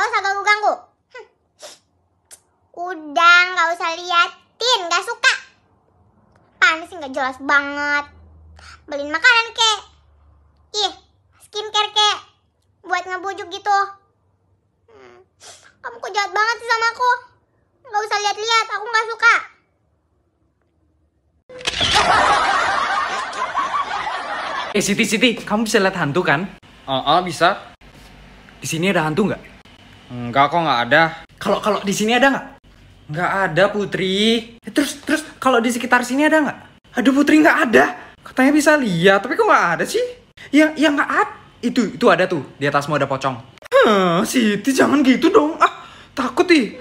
Gak usah ganggu-ganggu. Hm. Udah gak usah liatin, gak suka. Pan sih gak jelas banget. Beliin makanan kek. Ih, skincare kek. Buat ngebujuk gitu. Hmm. Kamu kok jahat banget sih sama aku? Gak usah liat-liat, aku gak suka. Eh Siti Siti, kamu bisa lihat hantu kan? Uh, uh, bisa. Di sini ada hantu nggak? Enggak kok nggak ada. Kalau kalau di sini ada nggak? Nggak ada Putri. Eh, terus terus kalau di sekitar sini ada nggak? Aduh Putri nggak ada. Katanya bisa lihat, tapi kok nggak ada sih? Ya ya nggak ada. Itu itu ada tuh di atasmu ada pocong. Hah, Siti jangan gitu dong. Ah, takut ih.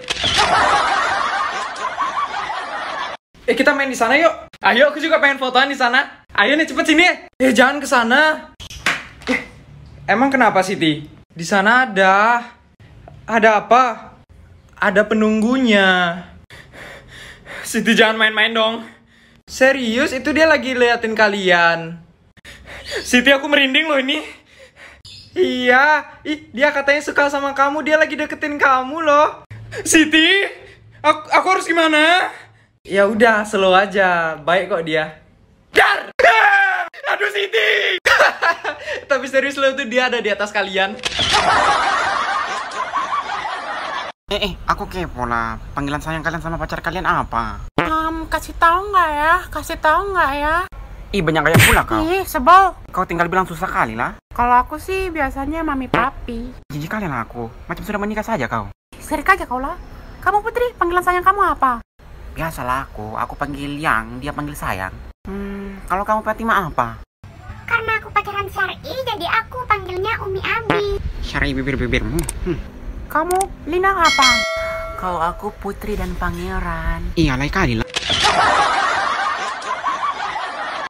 Eh kita main di sana yuk. Ayo aku juga pengen fotoan di sana. Ayo nih cepet sini. Eh jangan ke sana. Eh, emang kenapa Siti? Di sana ada ada apa? Ada penunggunya. Siti jangan main-main dong. Serius, itu dia lagi liatin kalian. Siti aku merinding loh ini. Iya, ih dia katanya suka sama kamu, dia lagi deketin kamu loh. Siti, aku, aku harus gimana? Ya udah, slow aja. Baik kok dia. Dar! Aduh Siti! Tapi serius loh itu dia ada di atas kalian. Eh, eh, aku kepo lah. Panggilan sayang kalian sama pacar kalian apa? Um, kasih tahu nggak ya? Kasih tahu nggak ya? Ih, banyak kayak pula kau. Ih, sebel. Kau tinggal bilang susah kali lah. Kalau aku sih biasanya mami papi. Jijik kalian aku. Macam sudah menikah saja kau. Serik aja kau lah. Kamu Putri, panggilan sayang kamu apa? Biasalah aku. Aku panggil yang, dia panggil sayang. Hmm, kalau kamu Fatima apa? Karena aku pacaran syari, jadi aku panggilnya Umi Abi. Syari bibir-bibirmu. Hmm. Kamu Lina apa? Kalau aku putri dan pangeran. Iya, lain kali lah.